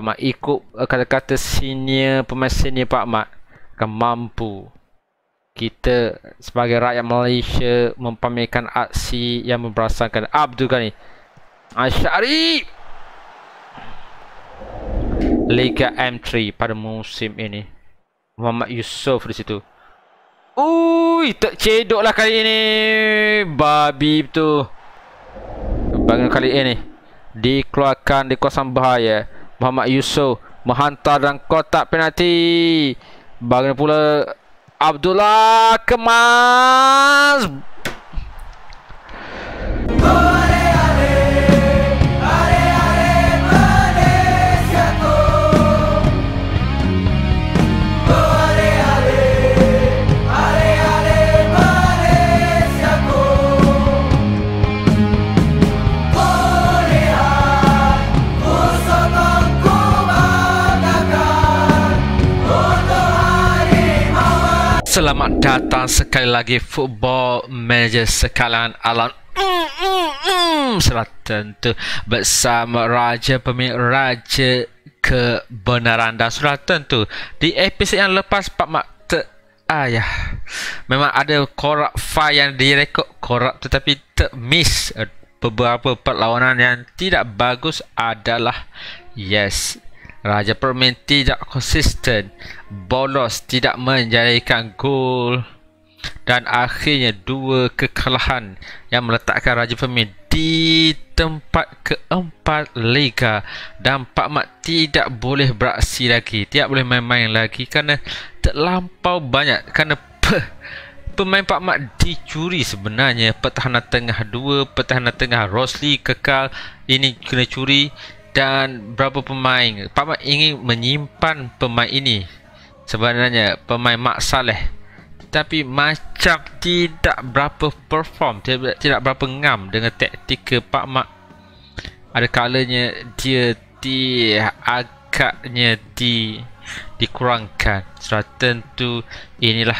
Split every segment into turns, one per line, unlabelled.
Pak Mat ikut eh, kata-kata senior pemain senior Pak Mat akan mampu kita sebagai rakyat Malaysia mempamerkan aksi yang memperasakan Abdul Ghani Asyari Liga M3 pada musim ini Muhammad Yusof di situ Ui, tercedok lah kali ini Babi tu Bangun kali ini Dikeluarkan di kawasan bahaya Muhammad Yusof menghantar dalam kotak penalti. Bagaimana pula Abdullah kemas selamat datang sekali lagi Football Manager sekalian Alan Serah tentu bersama Raja Pemilik Raja Kebenaran dan Serah tentu di episod yang lepas Pak Mak te- Ayah Memang ada korak fire yang direkod korak tetapi termiss. Beberapa perlawanan yang tidak bagus adalah Yes, Raja Permen tidak konsisten, bolos tidak menjadikan gol dan akhirnya dua kekalahan yang meletakkan Raja Permen di tempat keempat Liga dan Pak Mat tidak boleh beraksi lagi, tidak boleh main-main lagi kerana terlampau banyak kerana pe pemain Pak Mak dicuri sebenarnya pertahanan tengah dua pertahanan tengah Rosli kekal ini kena curi dan berapa pemain Pak Mat ingin menyimpan pemain ini sebenarnya pemain Mak Saleh tapi macam tidak berapa perform tidak, tidak berapa ngam dengan taktik Pak Mat ada kalanya dia di agaknya di dikurangkan secara tentu inilah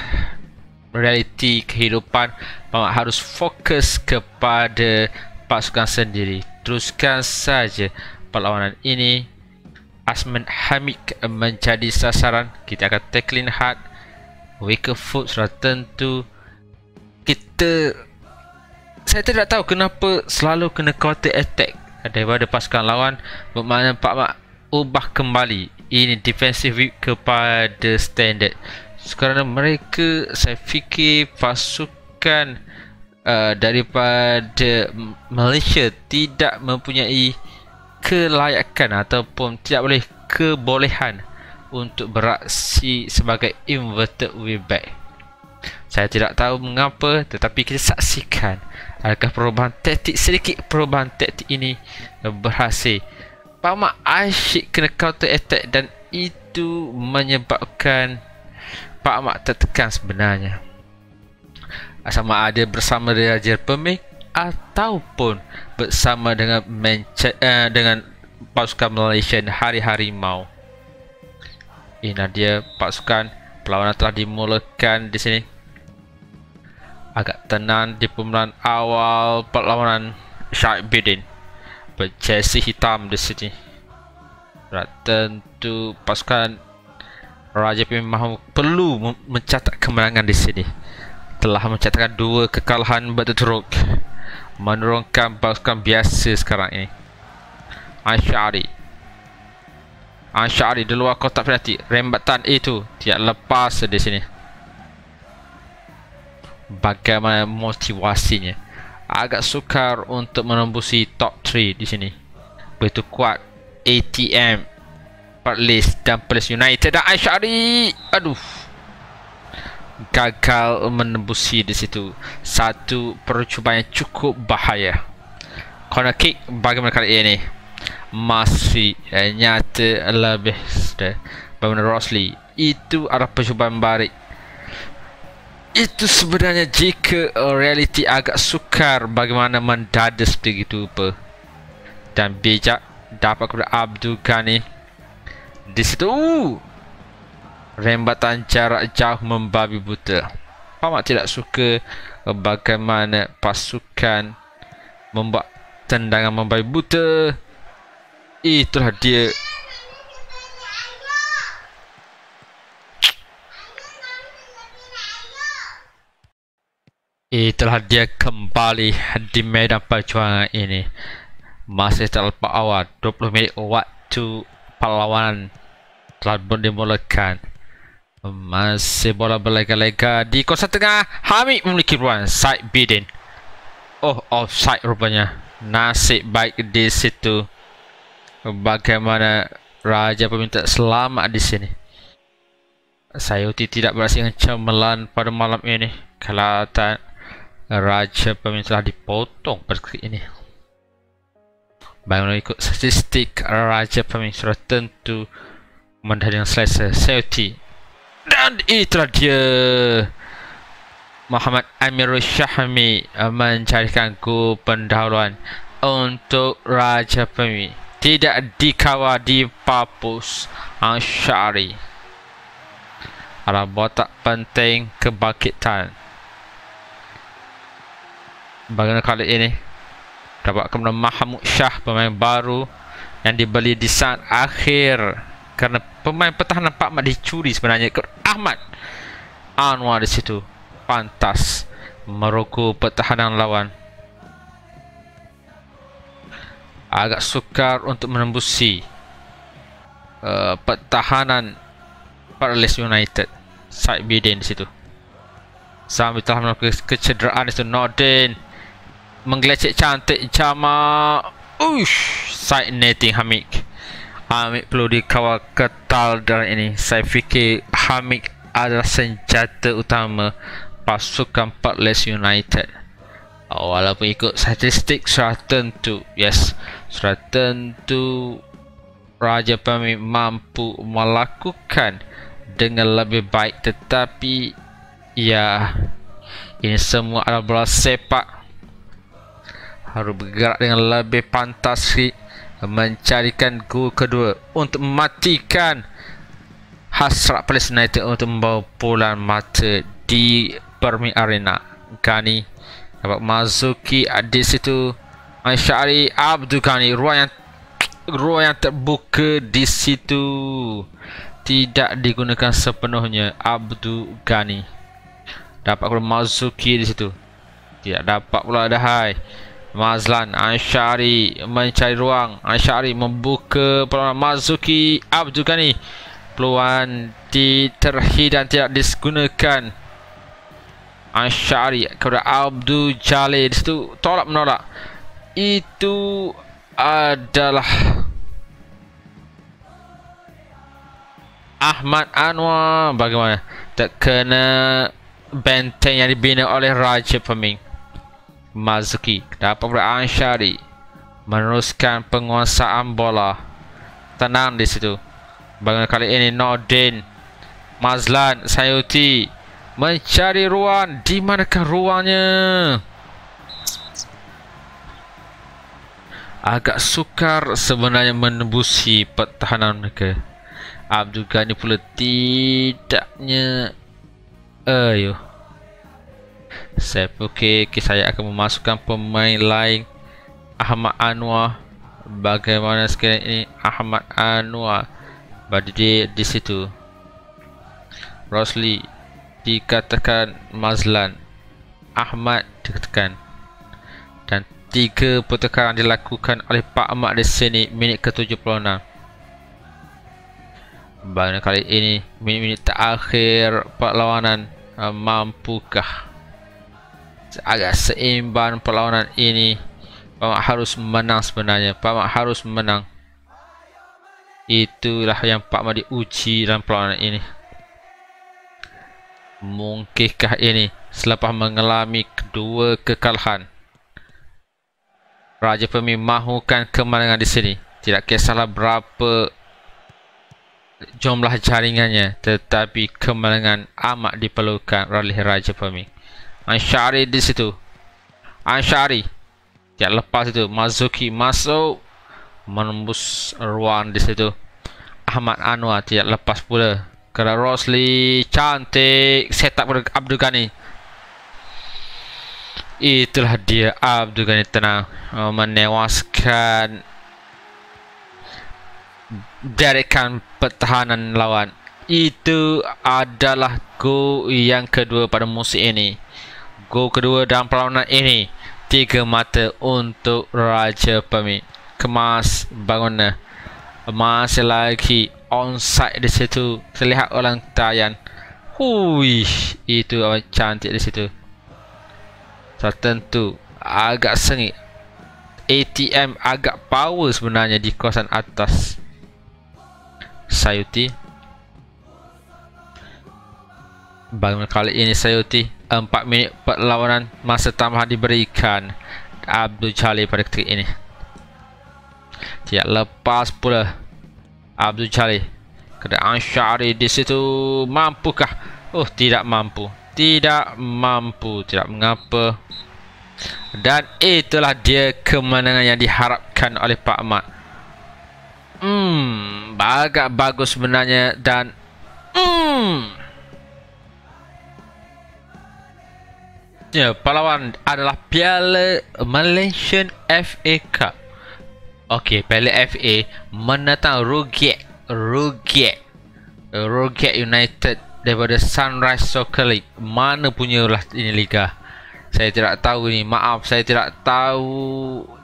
realiti kehidupan Pak Mat harus fokus kepada pasukan sendiri teruskan saja perlawanan ini Asman Hamid menjadi sasaran kita akan tackling hard weaker foot sudah tentu kita saya tidak tahu kenapa selalu kena counter attack daripada pasukan lawan bermakna Pak Mak ubah kembali ini defensive whip kepada standard sekarang mereka saya fikir pasukan uh, daripada Malaysia tidak mempunyai kelayakan ataupun tidak boleh kebolehan untuk beraksi sebagai inverted wheelback. Saya tidak tahu mengapa tetapi kita saksikan adakah perubahan taktik sedikit perubahan taktik ini berhasil. Pak mak asyik kena counter attack dan itu menyebabkan Pak Mak tertekan sebenarnya. Sama ada bersama dia Jermaine ataupun bersama dengan Manchester eh, dengan pasukan Malaysia hari-hari mau. Ini dia pasukan perlawanan telah dimulakan di sini. Agak tenang di permulaan awal perlawanan Syed Bidin berjasi hitam di sini. Dan tentu pasukan Raja Pimah perlu mencatat kemenangan di sini telah mencatatkan dua kekalahan berturut-turut menurunkan pasukan biasa sekarang ini. Ashari. Ashari di luar kotak penalti. Rembatan itu tidak lepas di sini. Bagaimana motivasinya? Agak sukar untuk menembusi top 3 di sini. Begitu kuat ATM, Perlis dan Perlis United dan Ashari. Aduh gagal menembusi di situ satu percubaan yang cukup bahaya corner kick bagaimana kali ini masih eh, nyata lebih sudah bagaimana Rosli itu adalah percubaan barik itu sebenarnya jika eh, reality agak sukar bagaimana mendadak sebegitu rupa dan bijak dapat kepada Abdul Ghani di situ uh, rembatan jarak jauh membabi buta. Pamak tidak suka bagaimana pasukan membuat tendangan membabi buta. Itulah dia. Itulah dia kembali di medan perjuangan ini. Masih terlepas awal 20 minit waktu perlawanan telah dimulakan. Masih bola berlega-lega di kawasan tengah. Hamid memiliki ruang. Side Biden. Oh, offside rupanya. Nasib baik di situ. Bagaimana Raja peminta selamat di sini. Sayuti tidak berhasil dengan cemelan pada malam ini. Kelihatan Raja peminta telah dipotong pada kali ini. Bagaimana ikut statistik Raja peminta tentu mendahulukan selesai Sayuti dan itulah dia Muhammad Amirul Syahmi Mencarikan ku pendahuluan Untuk Raja Pemi Tidak dikawal di Papus Ansyari Alam botak penting kebangkitan Bagaimana kali ini Dapat kemudian Mahmud Syah Pemain baru Yang dibeli di saat Akhir Karena pemain pertahanan Pak Mat dicuri sebenarnya ke Ahmad Anwar di situ pantas merogoh pertahanan lawan agak sukar untuk menembusi uh, pertahanan Paralis United Said Bidin di situ Sambil telah melakukan kecederaan itu Nordin Menggelecek cantik Jama Uish Side netting Hamid Hamid perlu dikawal ketal dalam ini Saya fikir Hamid adalah senjata utama pasukan Portless United oh, Walaupun ikut statistik sudah tentu Yes Sudah tentu Raja Pemi mampu melakukan dengan lebih baik tetapi ya ini semua adalah bola sepak harus bergerak dengan lebih pantas sih mencarikan gol kedua untuk mematikan hasrat Palace United untuk membawa pulang mata di Permi Arena. Gani dapat Mazuki di situ. Aisyari Abdul Gani ruang yang ruang yang terbuka di situ tidak digunakan sepenuhnya Abdul Gani dapat pula Mazuki di situ tidak dapat pula dahai hai Mazlan Ansyari mencari ruang Ansyari membuka peluang Mazuki Abdul Ghani Peluang diterhi dan tidak digunakan Ansyari kepada Abdul Jalil Di situ tolak menolak Itu adalah Ahmad Anwar Bagaimana Terkena benteng yang dibina oleh Raja Peming Mazuki dapat oleh Ansari meneruskan penguasaan bola tenang di situ bagian kali ini Nordin Mazlan Sayuti mencari ruang di manakah ruangnya agak sukar sebenarnya menembusi pertahanan mereka Abdul Ghani pula tidaknya ayuh saya fikir okay, saya akan memasukkan pemain lain Ahmad Anwar Bagaimana sekarang ini Ahmad Anwar Berada di, di situ Rosli Dikatakan Mazlan Ahmad dikatakan Dan tiga pertukaran dilakukan oleh Pak Ahmad di sini Minit ke-76 Bagaimana kali ini Minit-minit terakhir perlawanan eh, Mampukah agak seimbang perlawanan ini Pamak harus menang sebenarnya Pamak harus menang Itulah yang Pak Mak diuji dalam perlawanan ini Mungkinkah ini selepas mengalami kedua kekalahan Raja Pemi mahukan kemenangan di sini Tidak kisahlah berapa jumlah jaringannya Tetapi kemenangan amat diperlukan oleh Raja Pemim. Anshari di situ. Anshari. Dia lepas itu. Mazuki masuk. Menembus ruang di situ. Ahmad Anwar tidak lepas pula. Kera Rosli cantik. Setup pada Abdul Ghani. Itulah dia Abdul Ghani tenang. Oh, menewaskan. Darikan pertahanan lawan. Itu adalah go yang kedua pada musim ini gol kedua dalam perlawanan ini. Tiga mata untuk Raja Pemi. Kemas bangunan. Masih lagi onside di situ. Terlihat orang tayan. Hui, itu amat cantik di situ. Tertentu agak sengit. ATM agak power sebenarnya di kawasan atas. Sayuti. Bangun kali ini Sayuti? 4 minit perlawanan masa tambahan diberikan Abdul Jalil pada ketika ini Tidak lepas pula Abdul Jalil Kena Ansyari di situ Mampukah? Oh tidak mampu Tidak mampu Tidak mengapa Dan itulah dia kemenangan yang diharapkan oleh Pak Mat Hmm Agak bagus sebenarnya dan Hmm Selanjutnya pahlawan adalah Piala Malaysian FA Cup. Okey, Piala FA menentang Rugek Rugek eh, Rugek United daripada Sunrise Soccer League. Mana punya lah ini liga? Saya tidak tahu ni. Maaf, saya tidak tahu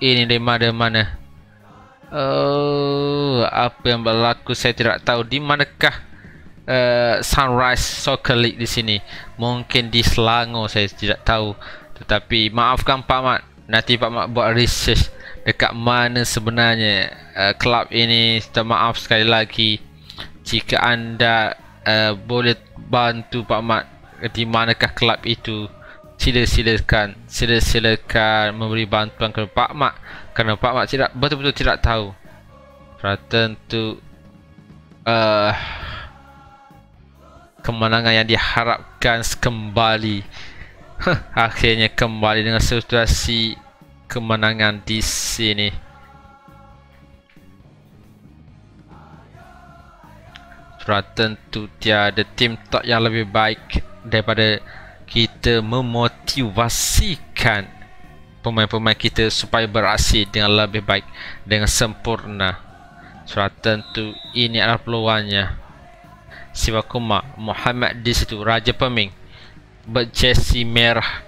ini di mana mana. Oh, eh, apa yang berlaku saya tidak tahu di manakah Eh, Sunrise Soccer League di sini Mungkin di Selangor saya tidak tahu Tetapi maafkan Pak Mat Nanti Pak Mat buat research Dekat mana sebenarnya eh, Kelab uh, ini Kita maaf sekali lagi Jika anda uh, Boleh bantu Pak Mat Di manakah kelab itu Sila-silakan Sila-silakan Memberi bantuan kepada Pak Mat Kerana Pak Mat tidak, betul-betul tidak tahu Rata untuk uh, kemenangan yang diharapkan kembali huh, akhirnya kembali dengan situasi kemenangan di sini Surah tentu tiada tim tak yang lebih baik daripada kita memotivasikan pemain-pemain kita supaya beraksi dengan lebih baik dengan sempurna Surah tentu ini adalah peluangnya Sivakumar Muhammad di situ Raja Peming Berjesi merah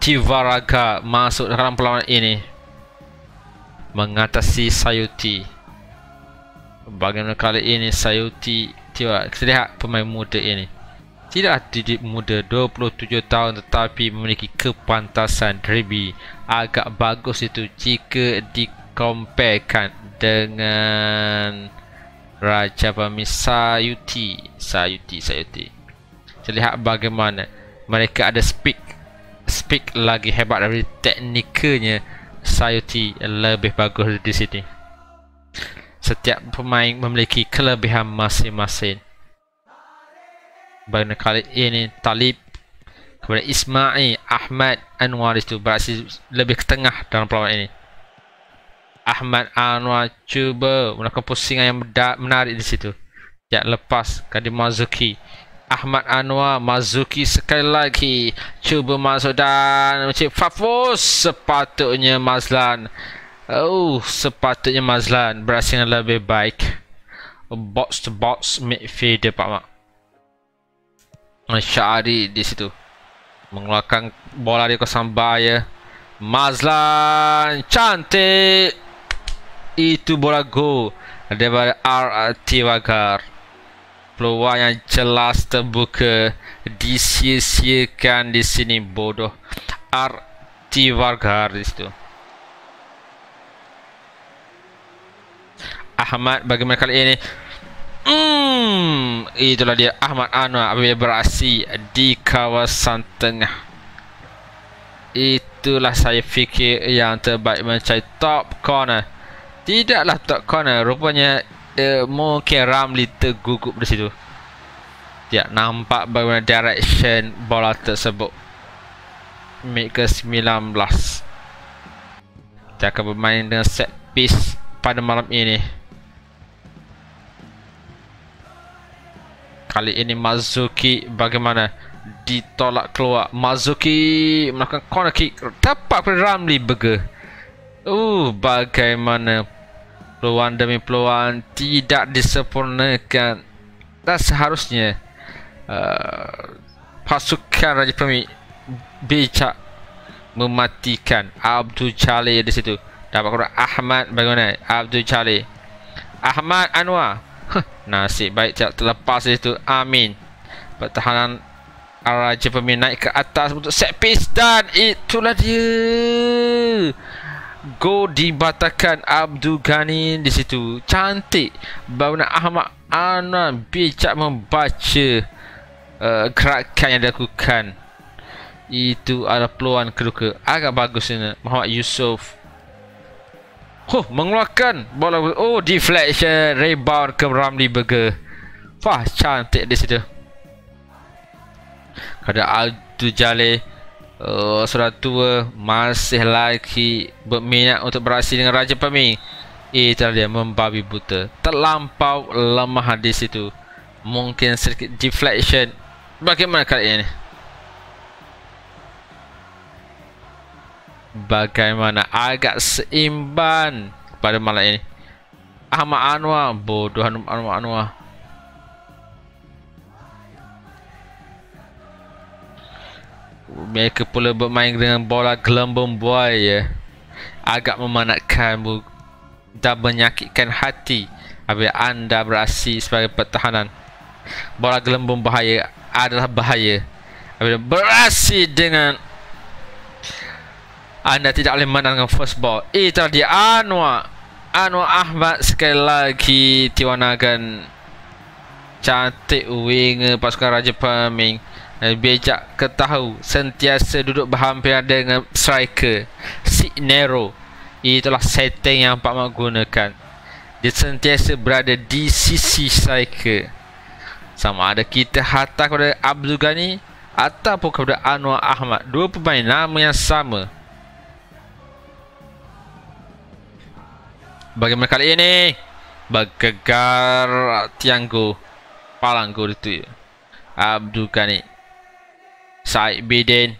Tivaraga masuk dalam perlawanan ini Mengatasi Sayuti Bagaimana kali ini Sayuti tiba Kita lihat pemain muda ini Tidak didik muda 27 tahun tetapi memiliki kepantasan derby Agak bagus itu jika dikompakan dengan Raja Bami Sayuti Sayuti Sayuti Saya lihat bagaimana Mereka ada speak Speak lagi hebat dari teknikanya Sayuti lebih bagus di sini Setiap pemain memiliki kelebihan masing-masing Bagaimana kali ini Talib Kemudian Ismail Ahmad Anwar itu beraksi lebih ke tengah dalam perlawanan ini Ahmad Anwar cuba melakukan pusingan yang menarik di situ. Sejak lepas Kadi Mazuki. Ahmad Anwar Mazuki sekali lagi cuba masuk dan Encik Fafus sepatutnya Mazlan. Oh, sepatutnya Mazlan berhasil lebih baik. Box to box midfielder Pak Mak. Syari di situ. Mengeluarkan bola dia ke Sambaya. Mazlan cantik itu bola go daripada R. Tiwagar. Peluang yang jelas terbuka disiasiakan di sini bodoh R. Tiwagar di situ. Ahmad bagaimana kali ini? Hmm, itulah dia Ahmad Anwar apabila beraksi di kawasan tengah. Itulah saya fikir yang terbaik mencari top corner. Tidaklah top corner Rupanya uh, Mungkin Ramli tergugup di situ Ya, nampak bagaimana direction bola tersebut Mid ke 19 Kita akan bermain dengan set piece pada malam ini Kali ini Mazuki bagaimana Ditolak keluar Mazuki melakukan corner kick Tepat pada Ramli burger Uh, bagaimana peluang demi peluang tidak disempurnakan dan seharusnya uh, pasukan Raja Pemi bijak mematikan Abdul Jalil di situ dapat kurang Ahmad bagaimana Abdul Jalil Ahmad Anwar nasib baik tak terlepas di situ amin pertahanan Raja Pemi naik ke atas untuk set piece dan itulah dia go dibatakan Abdul Ghani di situ. Cantik. nak Ahmad Anan bijak membaca uh, gerakan yang dilakukan. Itu adalah peluang kedua. Agak bagus ini Muhammad Yusof. Huh, mengeluarkan bola. Oh, deflection. Rebound ke Ramli Burger. Wah, cantik di situ. Ada Abdul Jalil. Uh, surat tua masih lagi berminat untuk beraksi dengan Raja Pemi. Itulah dia membabi buta. Terlampau lemah di situ. Mungkin sedikit deflection. Bagaimana kali ini? Bagaimana agak seimbang pada malam ini? Ahmad Anwar, bodohan Ahmad Anwar. Anwar. mereka pula bermain dengan bola gelembung buaya agak memanatkan bu dan menyakitkan hati apabila anda beraksi sebagai pertahanan bola gelembung bahaya adalah bahaya apabila beraksi dengan anda tidak boleh menang dengan first ball itu dia Anwar Anwar Ahmad sekali lagi Tiwanagan cantik winger pasukan Raja Pemimpin Eh, Bijak ketahu Sentiasa duduk berhampiran dengan striker Si Signero Itulah setting yang Pak Mak gunakan Dia sentiasa berada di sisi striker Sama ada kita hata kepada Abdul Ghani Ataupun kepada Anwar Ahmad Dua pemain nama yang sama Bagaimana kali ini Bergegar Tianggo Palanggo itu Abdul Ghani Said Bidin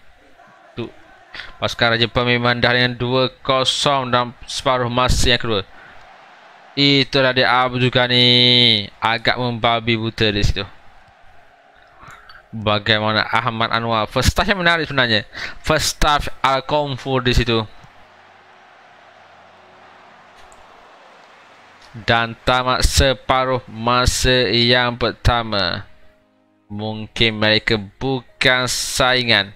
Pasukan Raja Jepun memang dengan 2-0 dalam separuh masa yang kedua Itu ada Abu juga ni Agak membabi buta di situ Bagaimana Ahmad Anwar First touch yang menarik sebenarnya First touch al Fu di situ Dan tamat separuh masa yang pertama Mungkin mereka buka memberikan saingan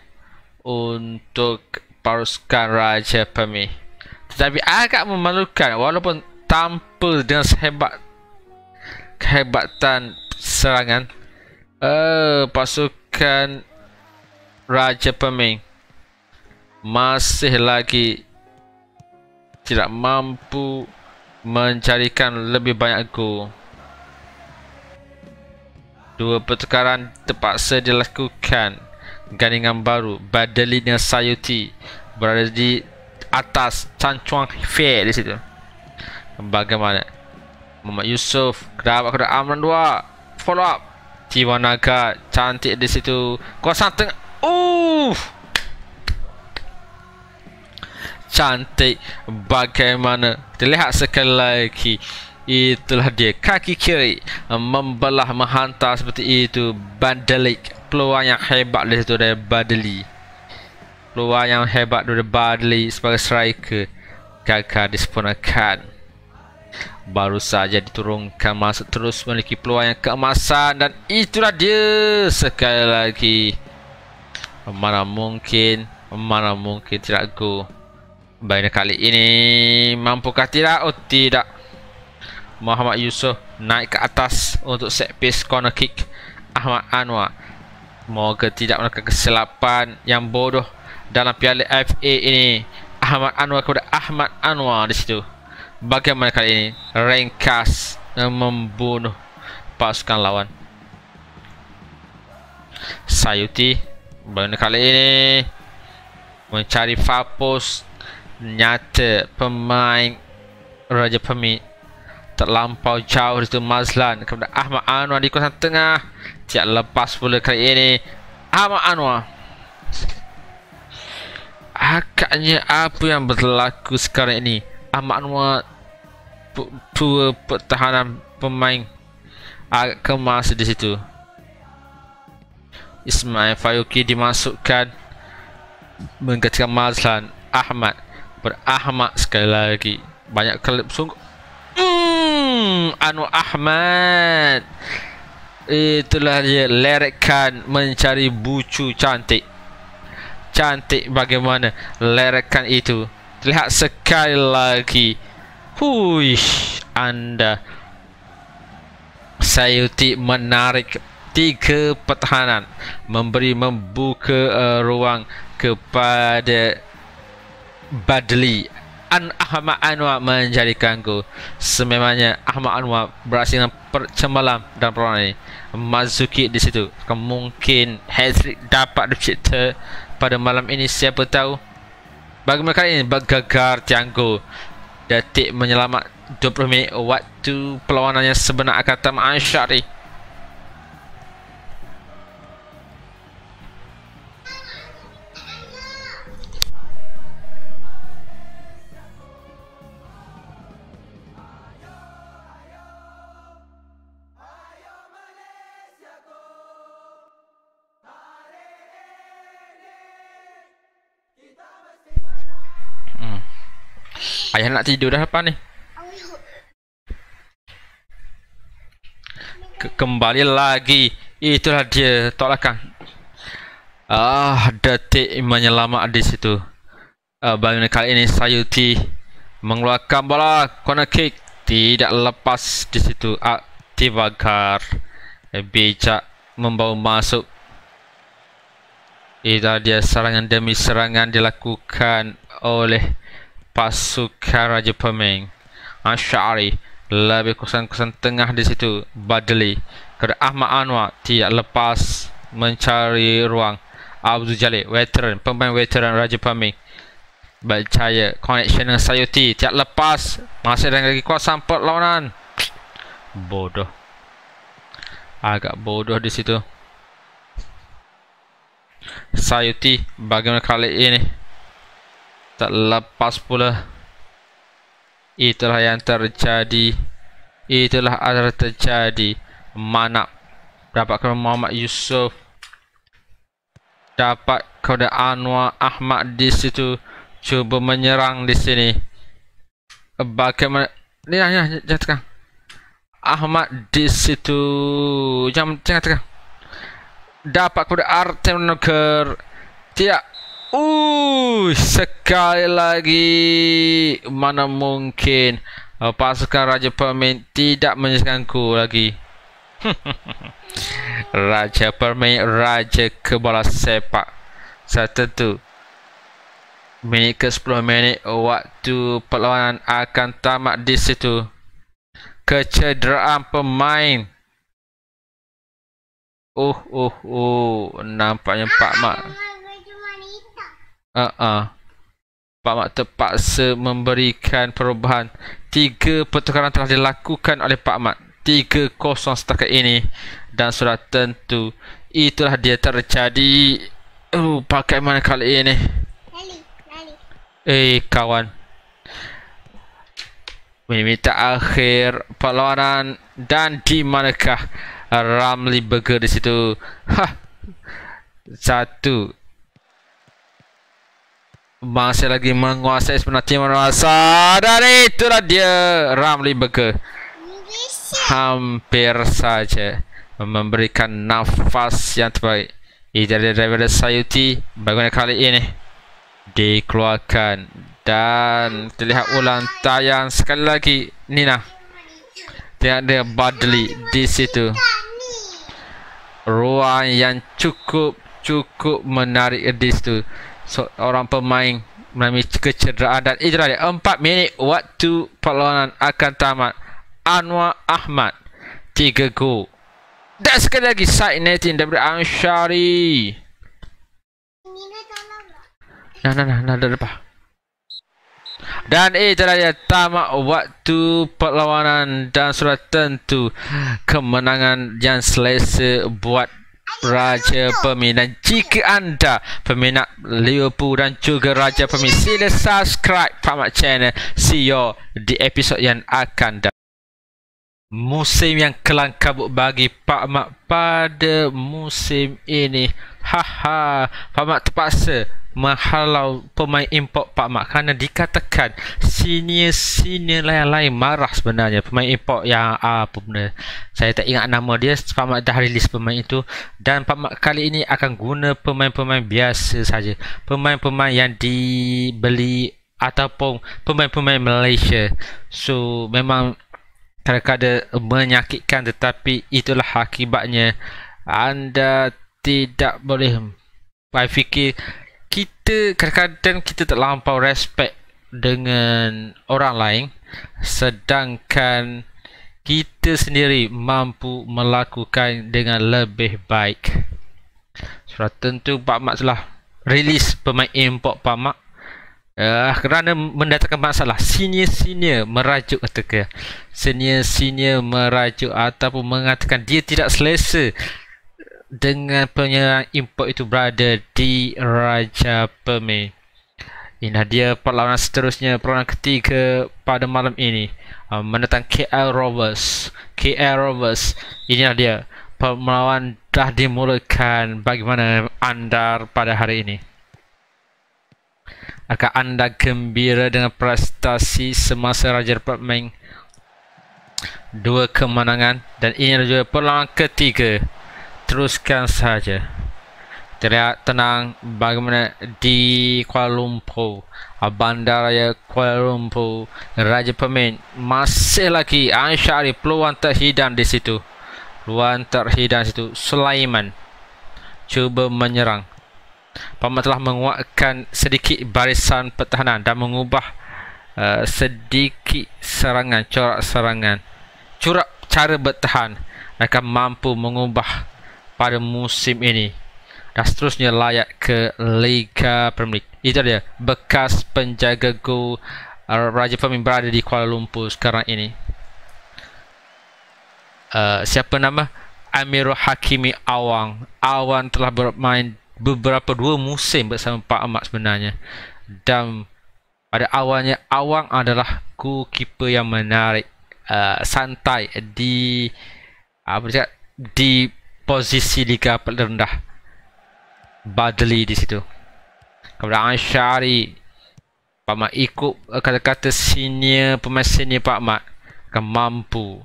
untuk pasukan Raja Pemi. Tetapi agak memalukan walaupun tampil dengan sehebat kehebatan serangan uh, pasukan Raja Pemeng masih lagi tidak mampu mencarikan lebih banyak gol. Dua pertukaran terpaksa dilakukan Gandingan baru Badalina Sayuti Berada di atas Tan Chuan Fei di situ Bagaimana Muhammad Yusuf Kedapat kepada Amran 2 Follow up Tiwanaga Cantik di situ kuasa tengah Uff uh! Cantik Bagaimana Kita lihat sekali lagi Itulah dia kaki kiri eh, membelah menghantar seperti itu Badelik peluang yang hebat dari situ dari Badeli peluang yang hebat dari Badeli sebagai striker gagal disponakan baru saja diturunkan masuk terus memiliki peluang yang keemasan dan itulah dia sekali lagi mana mungkin mana mungkin tidak go Baiklah kali ini mampukah tidak? Oh tidak Muhammad Yusof naik ke atas untuk set piece corner kick Ahmad Anwar. Moga tidak melakukan kesilapan yang bodoh dalam piala FA ini. Ahmad Anwar kepada Ahmad Anwar di situ. Bagaimana kali ini? Rengkas membunuh pasukan lawan. Sayuti Bagaimana kali ini Mencari Fapos Nyata Pemain Raja Pemit terlampau jauh di situ Mazlan kepada Ahmad Anwar di kawasan tengah. Tiak lepas pula kali ini Ahmad Anwar. Agaknya apa yang berlaku sekarang ini? Ahmad Anwar dua pertahanan pemain agak kemas di situ. Ismail Fayuki dimasukkan menggantikan Mazlan Ahmad berahmad sekali lagi banyak kelip sungguh mm. Anu Ahmad Itulah dia Lerekan mencari bucu cantik Cantik bagaimana Lerekan itu Lihat sekali lagi Huish Anda Sayuti menarik Tiga pertahanan Memberi membuka uh, ruang Kepada Badli an Ahmad Anwar menjadi kanggu. Sememangnya Ahmad Anwar beraksi dengan percemalam dan perlawanan ini. Mazuki di situ. Kemungkin Hedrick dapat dicipta pada malam ini siapa tahu. bagaimana mereka ini bergegar tianggu. Detik menyelamat 20 minit waktu perlawanan yang sebenar akan tamat Ansyari. Ayah nak tidur dah apa ni? Ke kembali lagi. Itulah dia. Tolak kan. Ah, detik lama di situ. Uh, ah, Bagaimana kali ini Sayuti mengeluarkan bola corner kick. Tidak lepas di situ. Aktif agar. Eh, bijak membawa masuk. Itulah dia serangan demi serangan dilakukan oleh pasukan Raja Pemeng Ashari lebih kosan-kosan tengah di situ Badli kepada Ahmad Anwar tidak lepas mencari ruang Abdul Jalil veteran pemain veteran Raja Pemeng Bercaya connection dengan Sayuti tidak lepas Masih dengan lagi kuasa lawanan Bodoh Agak bodoh di situ Sayuti Bagaimana kali ini tak lepas pula itulah yang terjadi itulah ada terjadi mana dapat kepada Muhammad Yusuf dapat kepada Anwar Ahmad di situ cuba menyerang di sini bagaimana ni lah ni lah Ahmad di situ jam tengah tengah dapat kepada Artem Noger tidak Uh, sekali lagi mana mungkin uh, pasukan Raja Permain tidak menyesalkanku lagi. Raja Permain Raja Kebala Sepak Satu tu Minit ke 10 minit Waktu perlawanan akan tamat di situ Kecederaan pemain Oh, oh, oh Nampaknya Pak Mak Ah, uh -uh. Pak Mak terpaksa memberikan perubahan tiga pertukaran telah dilakukan oleh Pak Mak tiga kosong setakat ini dan sudah tentu itulah dia terjadi. Oh, pakai mana kali ini? Eh kawan Meminta akhir perlawanan Dan di manakah Ramli Burger di situ Ha Satu masih lagi menguasai sebenar tim merasa dan itulah dia Ramli Burger hampir saja memberikan nafas yang terbaik dari daripada Sayuti bagaimana kali ini dikeluarkan dan terlihat ulang tayang sekali lagi Nina tengok ada Badli di situ ruang yang cukup cukup menarik di situ seorang pemain mengalami kecederaan dan idra di 4 minit waktu perlawanan akan tamat Anwar Ahmad tiga gol dan sekali lagi Syed netting daripada Anshari nah nah nah nah dah lepas dan itulah dia tamat waktu perlawanan dan sudah tentu kemenangan yang selesa buat Raja Peminat Jika anda peminat Liverpool dan juga Raja Peminat Sila subscribe Pramat Channel See you di episod yang akan datang Musim yang kelang kabut bagi Pak Mak pada musim ini. Haha, ha. Pak Mak terpaksa menghalau pemain import Pak Mak kerana dikatakan senior-senior lain-lain marah sebenarnya pemain import yang ah, apa benda saya tak ingat nama dia Pak Mak dah rilis pemain itu dan Pak Mak kali ini akan guna pemain-pemain biasa saja pemain-pemain yang dibeli ataupun pemain-pemain Malaysia so memang kadang-kadang menyakitkan tetapi itulah akibatnya anda tidak boleh saya fikir kita kadang-kadang kita tak terlampau respect dengan orang lain sedangkan kita sendiri mampu melakukan dengan lebih baik. Surat tentu Pak Mak telah rilis pemain import Pak Mak uh, kerana mendatangkan masalah senior-senior merajuk ketika senior-senior merajuk ataupun mengatakan dia tidak selesa dengan penyerang import itu berada di Raja Pemi. Inilah dia perlawanan seterusnya perlawanan ketiga pada malam ini uh, menentang KL Rovers. KL Rovers inilah dia perlawanan dah dimulakan bagaimana anda pada hari ini. Akan anda gembira dengan prestasi semasa Raja Pemi? Dua kemenangan dan inilah juga perlawanan ketiga teruskan saja. Terlihat tenang bagaimana di Kuala Lumpur, Bandaraya Kuala Lumpur, Raja Pemin masih lagi Ansyari peluang terhidang di situ. Peluang terhidang di situ Sulaiman cuba menyerang. Paman telah menguatkan sedikit barisan pertahanan dan mengubah uh, sedikit serangan, corak serangan, curak cara bertahan mereka mampu mengubah pada musim ini dan seterusnya layak ke Liga Premier League. Itu dia bekas penjaga gol eh, Raja Fahmin berada di Kuala Lumpur sekarang ini. Uh, siapa nama? Amirul Hakimi Awang. Awang telah bermain beberapa dua musim bersama Pak Ahmad sebenarnya. Dan pada awalnya Awang adalah goalkeeper yang menarik uh, santai di apa dia di posisi liga paling rendah Badli di situ kemudian Ashari Pak Mat ikut eh, kata-kata senior pemain senior Pak Mat akan mampu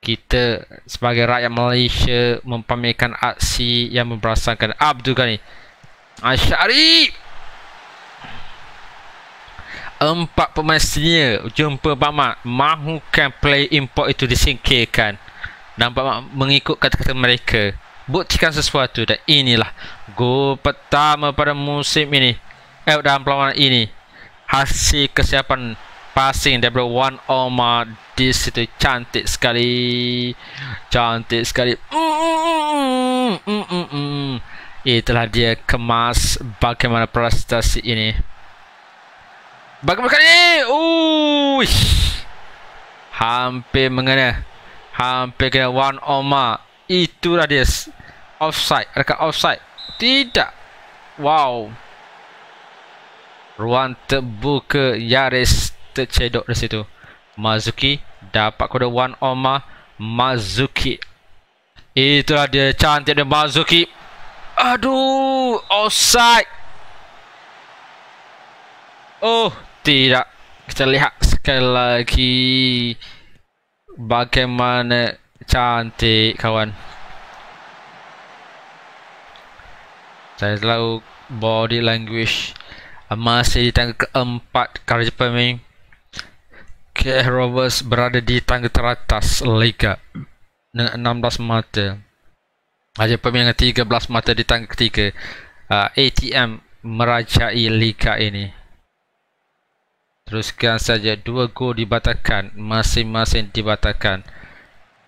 kita sebagai rakyat Malaysia mempamerkan aksi yang memperasankan Abdul Ghani Ashari empat pemain senior jumpa Pak Mat mahukan play import itu disingkirkan nampak mengikut kata-kata mereka buktikan sesuatu dan inilah gol pertama pada musim ini eh, dalam perlawanan ini hasil kesiapan passing daripada Wan Omar di situ cantik sekali cantik sekali Mm-mm-mm. itulah dia kemas bagaimana prestasi ini bagaimana ini Uish. hampir mengenai Hampir kena one Omar. Itulah dia. Offside. Adakah offside? Tidak. Wow. Ruang terbuka. Yaris tercedok di situ. Mazuki dapat kode one Omar. Mazuki. Itulah dia. Cantik dia Mazuki. Aduh. Offside. Oh. Tidak. Kita lihat sekali lagi. Lagi bagaimana cantik kawan saya selalu body language masih di tangga keempat kali Jepang KL Roberts berada di tangga teratas Liga dengan 16 mata Haji yang dengan 13 mata di tangga ketiga uh, ah, ATM merajai Liga ini Teruskan saja dua gol dibatalkan masing-masing dibatalkan.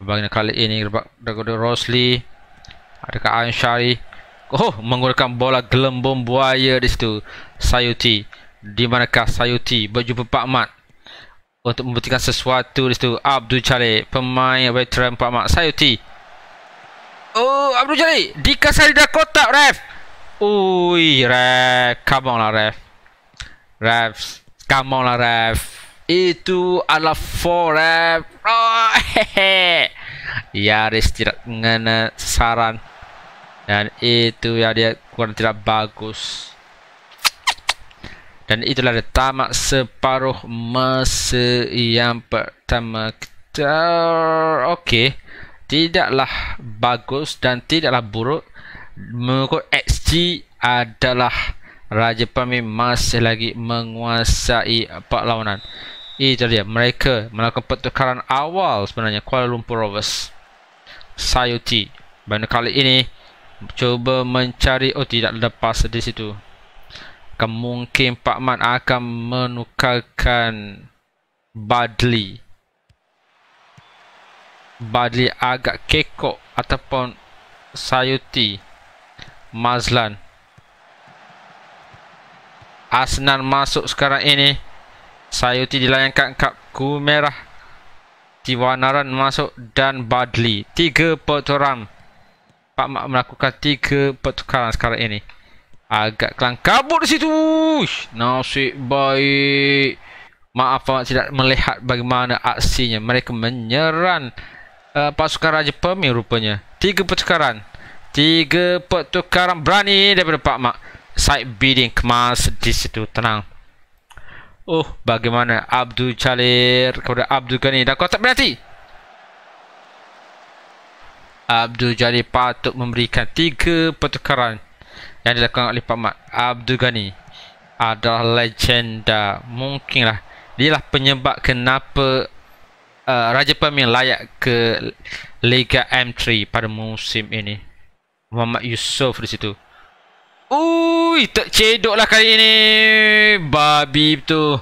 Bagi kali ini daripada Rosli adakah Anshari oh menggunakan bola gelembung buaya di situ Sayuti di manakah Sayuti berjumpa Pak Mat untuk membuktikan sesuatu di situ Abdul Chale pemain veteran Pak Mat Sayuti oh Abdul Chale dikasih di kotak ref ui ref come lah ref ref Come on lah ref Itu adalah 4 ref Oh hehehe Yaris tidak mengenai saran Dan itu ya dia kurang tidak bagus Dan itulah dia tamat separuh masa yang pertama kita Okey Tidaklah bagus dan tidaklah buruk Mengikut XG adalah Raja Pami masih lagi menguasai Pak perlawanan. Itu dia, mereka melakukan pertukaran awal sebenarnya Kuala Lumpur Rovers. Sayuti, pada kali ini cuba mencari oh tidak lepas di situ. Kemungkinan Pak Man akan menukarkan Badli. Badli agak kekok ataupun Sayuti Mazlan Asnan masuk sekarang ini Sayuti dilayangkan kap ku merah Tiwanaran masuk dan Badli Tiga pertukaran Pak Mak melakukan tiga pertukaran sekarang ini Agak kelang kabut di situ Nasib baik Maaf Pak tidak melihat bagaimana aksinya Mereka menyerang uh, pasukan Raja Pemi rupanya Tiga pertukaran Tiga pertukaran berani daripada Pak Mak side bidding kemas di situ tenang. Oh, bagaimana Abdul Jalil kepada Abdul Ghani dan kotak penalti. Abdul Jalil patut memberikan tiga pertukaran yang dilakukan oleh Pak Mat. Abdul Ghani adalah legenda. Mungkinlah lah penyebab kenapa uh, Raja Pemimpin layak ke Liga M3 pada musim ini. Muhammad Yusof di situ. Ui, tercedok lah kali ni. Babi tu.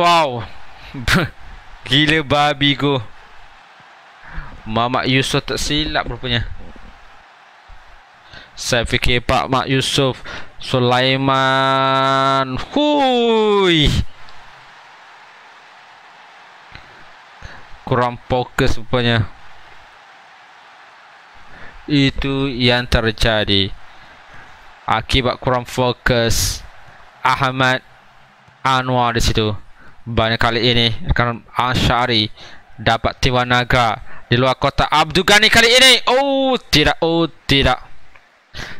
Wow. Gila babi ku. Mamak Yusof tak silap rupanya. Saya fikir Pak Mak Yusof. Sulaiman. Hui. Kurang fokus rupanya. Rupanya itu yang terjadi akibat kurang fokus Ahmad Anwar di situ banyak kali ini akan Ashari dapat Tiwanaga di luar kota Abdul Ghani kali ini oh tidak oh tidak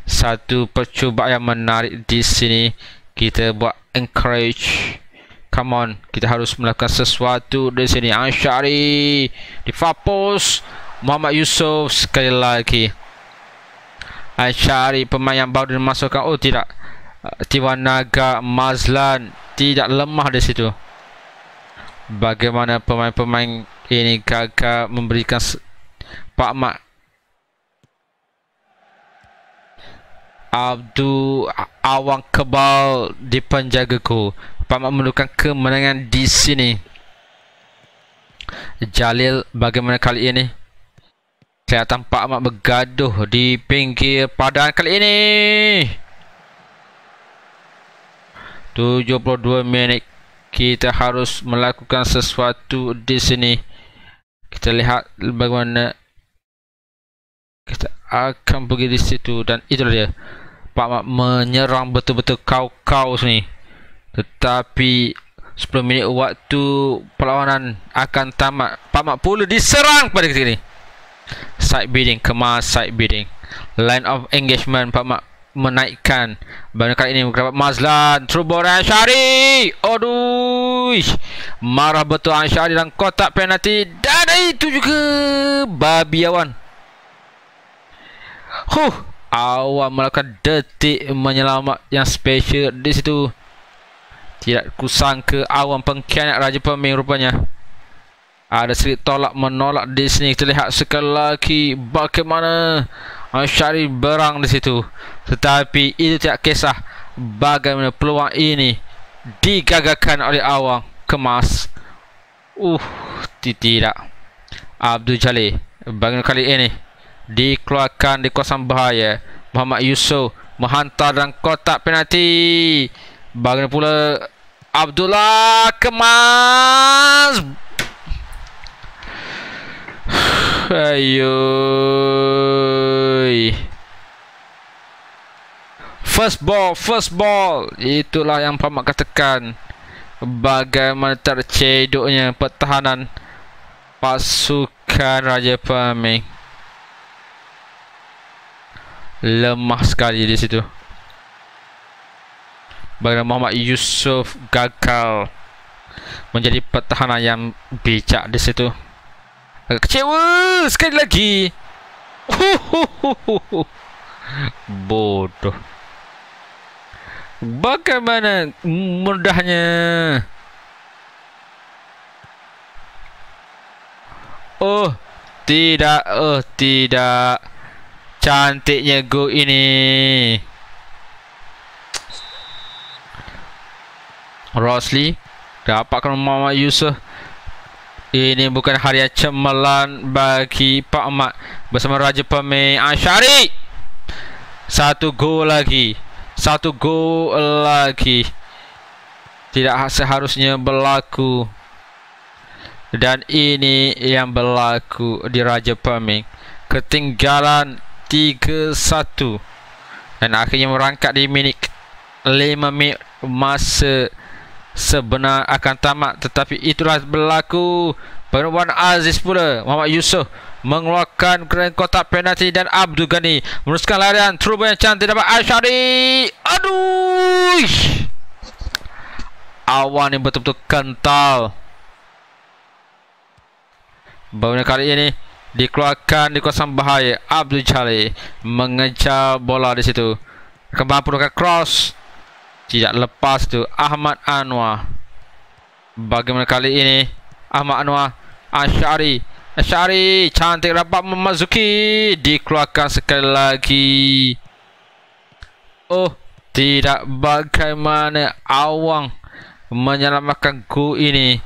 satu percubaan yang menarik di sini kita buat encourage Come on, kita harus melakukan sesuatu di sini. Ansyari, di Fapos, Muhammad Yusof sekali lagi. Ashari pemain yang baru dimasukkan oh tidak ah, Tiwanaga Mazlan tidak lemah di situ bagaimana pemain-pemain ini gagal memberikan Pak Mak Abdul Awang Kebal di penjaga ku Pak Mak memerlukan kemenangan di sini Jalil bagaimana kali ini Terlihat tampak amat bergaduh di pinggir padang kali ini. 72 minit kita harus melakukan sesuatu di sini. Kita lihat bagaimana kita akan pergi di situ dan itulah dia. Pak Mak menyerang betul-betul kau-kau sini. Tetapi 10 minit waktu perlawanan akan tamat. Pak Mak pula diserang pada ketika ini. Side bidding kemar side bidding Line of engagement Pak Mak menaikkan Bagaimana kali ini Kerabat Mazlan Trubor Ashari Aduh Marah betul Ashari Dalam kotak penalti Dan itu juga Babi awan Huh Awan melakukan detik Menyelamat yang special Di situ Tidak kusangka Awan pengkhianat Raja Pemain rupanya ada sedikit tolak menolak di sini kita lihat sekali lagi bagaimana Syari berang di situ tetapi itu tidak kisah bagaimana peluang ini digagalkan oleh Awang kemas uh tidak Abdul Jalil bagaimana kali ini dikeluarkan di kawasan bahaya Muhammad Yusof menghantar dalam kotak penalti bagaimana pula Abdullah kemas Ayoy. First ball, first ball. Itulah yang Pamak katakan. Bagaimana terceduknya pertahanan pasukan Raja Pahaming. Lemah sekali di situ. Bagaimana Muhammad Yusuf gagal menjadi pertahanan yang bijak di situ. Kecewa sekali lagi. Bodoh. Bagaimana mudahnya? Oh, tidak. Oh, tidak. Cantiknya go ini. Rosli, dapatkan Mama Yusuf. Ini bukan hari yang cemerlang bagi Pak Mat bersama Raja Pemain Ashari. Satu gol lagi. Satu gol lagi. Tidak seharusnya berlaku. Dan ini yang berlaku di Raja Pemain. Ketinggalan 3-1. Dan akhirnya merangkak di minit 5 minit masa sebenar akan tamat tetapi itulah berlaku perubahan Aziz pula Muhammad Yusof mengeluarkan keren kotak penalti dan Abdul Ghani meneruskan larian Truba yang cantik dapat Aishari aduh awan ni betul-betul kental Bawanya kali ini dikeluarkan di kawasan bahaya Abdul Jali mengejar bola di situ kembali perlukan cross tidak lepas tu Ahmad Anwar bagaimana kali ini Ahmad Anwar Ashari Ashari cantik dapat memasuki dikeluarkan sekali lagi oh tidak bagaimana Awang menyelamatkan ku ini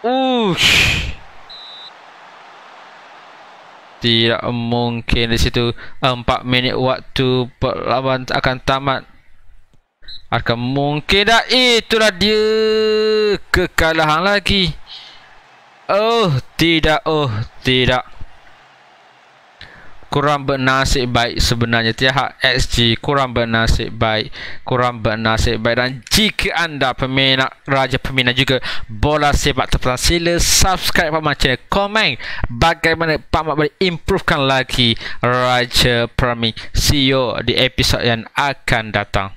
Ush. Tidak mungkin di situ empat minit waktu perlawan akan tamat. Akan mungkin dah itulah dia kekalahan lagi. Oh, tidak oh, tidak. Kurang bernasib baik sebenarnya tiada XG kurang bernasib baik Kurang bernasib baik Dan jika anda peminat Raja Peminat juga Bola sepak terpesan Sila subscribe Pak Macam Comment bagaimana Pak Mak boleh improvekan lagi Raja Peminat See you di episod yang akan datang